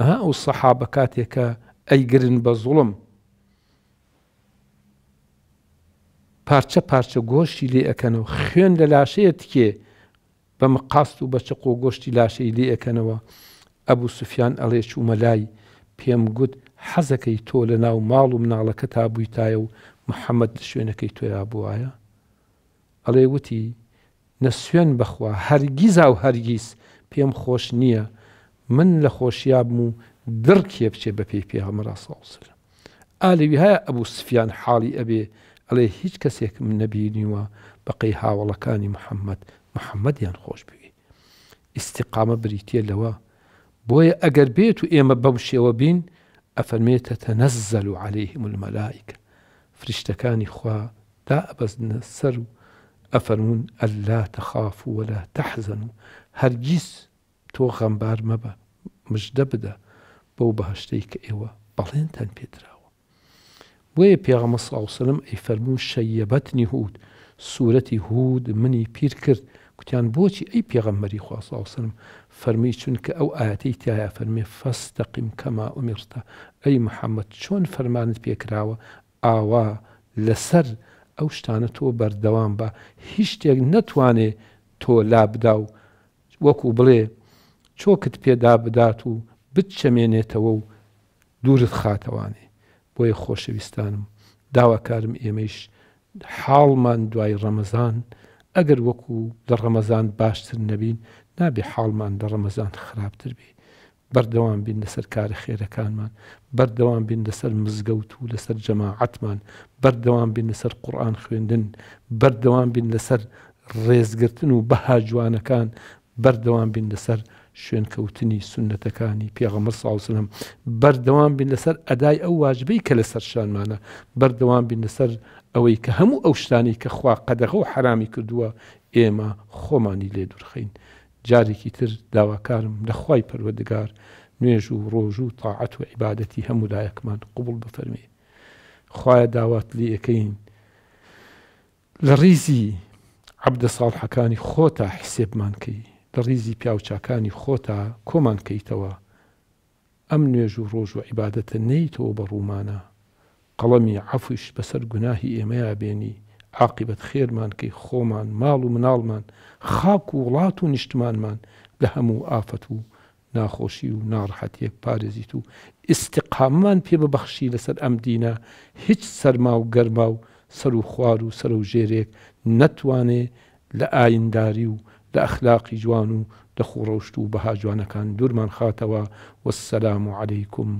ئەها ئەو سەحابە کاتێکە ئەیگرن بە زوڵم پارچە پارچە گۆشتی لێ ئەەکەنەوە خوێن لە لاشەیە تکێ بە مقاست و بەچە قۆ گۆشتی لاشەی لێ ئەەکەنەوە ئەبوو سوفیان ئەڵێ چوومە لای پێم گوت حەزەکەی تۆ لە ناو ماڵ و مناڵەکە تا بووی تایە و محەممەد شوێنەکەی تۆیا بووایە ئەڵێ وتی نە سوێن بخوا هەرگیزا و هەرگیز پێم خۆش نییە من لخوش لخوشيابمو درك يبشي ببي في غمرة صلى الله عليه وسلم آلي بهاي أبو سفيان حالي أبي علي هيك كسيك من نبي نيوا بقيها والله كان محمد محمد يعني خوش بي استقامة بريتية لوا بويا أجر بيتو إيما بمشي وبين أفرمي تتنزل عليهم الملائكة فرشتكاني خوا دا أبز نسر أفرمون ألا تخافوا ولا تحزنوا هرجيس تو غمبار مبا مژدە بدە بەو بەهشتەی کە ئێوە بەڵێنتان پێراوە وەیە پێغەمە ساوسلم ئەی فەرموو شەیەبەتنی هود سوورەتی هود منی پیر کرد کوتیان بۆچی ئەی پێغەمەری خواساوسلم فەرمی چونکە ئەو ئاەتی تایە فەرمێ فەستەقیم کەما ئومیرتە ئەی محەممەد چۆن فەرمانت پێکراوە ئاوا لەسەر ئەو شتانە تۆ بەردەوام بە هیچ شتێک نەتوانێ تۆ لا بدا و وەکو بڵێ چۆکت پێدا بدات و بچەمێنێتەوە و دوورت خاتەوانێ بۆیە خۆشەویستانم داواکارم ئێمەش حاڵمان دوای ڕەمەزان ئەگەر وەکو لە ڕەمەزان باشتر نەبین نابێ حاڵمان لە ڕەمەزان خراپتر بێ بەردەوام بین لەسەر کارە خێرەکانمان بەردەوام بین لەسەر مزگەوت و لەسەر جەماعتمان بەردەوام بین لەسەر قورآان خوێندن بەردەوام بین لەسەر ڕێزگرتن و بەها جوانەکان بەردەوام بین لەسەر شوێنکەوتنی سنەتەکانی پێغەمە ساوسلم بەردەوام بین لەسەر ئەدای ئەو واجبەی کە لەسەر شانمانە بەردەوام بین لەسەر ئەوەی کە هەموو ئەو شتانی کە خوا قەدەغە و حرامی کردووە ئێمە خۆمانی لێ دوورخین جارێکی تر داواکارم لەخوای پەروەدگار نوێژ و ڕۆژ و تاعەت و عیباەتی هەمودایەکمان قوبول بفەرمێ خوایە داوات لی ئەەکەین لە ریزی عبدە ساڵحەکانی خۆتا حسێبمان کەی لە ریزی پیاوچکانی خۆتا کۆمان کەیتەوە ئەم نوێژ و ڕۆژ و عیباەتە نیتەوە بە ڕوومانە قەڵەمی عفوش بەسەر گوناهی ئێمەیا بێنی عاقبەت خێرمان کەی خۆمان ماڵ و مناڵمان خاک و وڵات و نیشتمانمان لە هەموو ئافەت و ناخۆشی و ناڕحەتیەک پارێزیت و ئستقامان پێ ببەخشی لەسەر ئەم دینە هیچ سەرما و گەرما و سەر و خوار و سەر و ژێرێک نەتوانێ لە ئاینداری و لأخلاق جوانو جوان و دەخوڕە شت و بەها جوانەکان دوورمان خاتەوە وەسەسلام و عەلەیکم